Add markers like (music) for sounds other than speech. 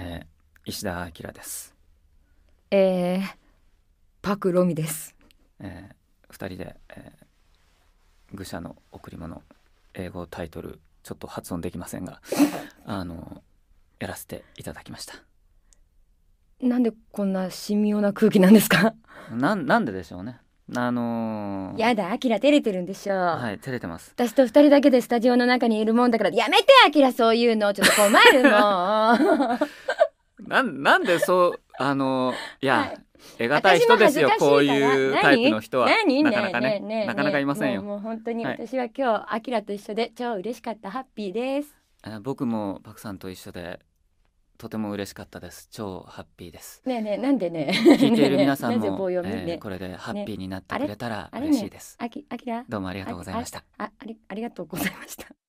えー、石田明です。えー、パクロミです。えー、二人で、えー、愚者の贈り物英語タイトルちょっと発音できませんが、(laughs) あのやらせていただきました。なんでこんな神妙な空気なんですか (laughs) な。なんででしょうね。あのー、やだ、アキラ照れてるんでしょう。はい、照れてます。私と二人だけでスタジオの中にいるもんだから、やめて、アキラそういうの。ちょっと困るもん。(laughs) な、なんでそう、あのー、いや、はい得難い人ですよこういうタイプの人はなかなかね、ね、なかなかいませんよもう本当に私は今日、はい、アキラと一緒で超嬉しかったハッピーです僕もパクさんと一緒でとても嬉しかったです超ハッピーですねえねえなんでね (laughs) 聞いている (laughs) 皆さんもねねえー、これでハッピーになってくれたら嬉しいです、ね、あきあきらどうもありがとうございましたあありありがとうございました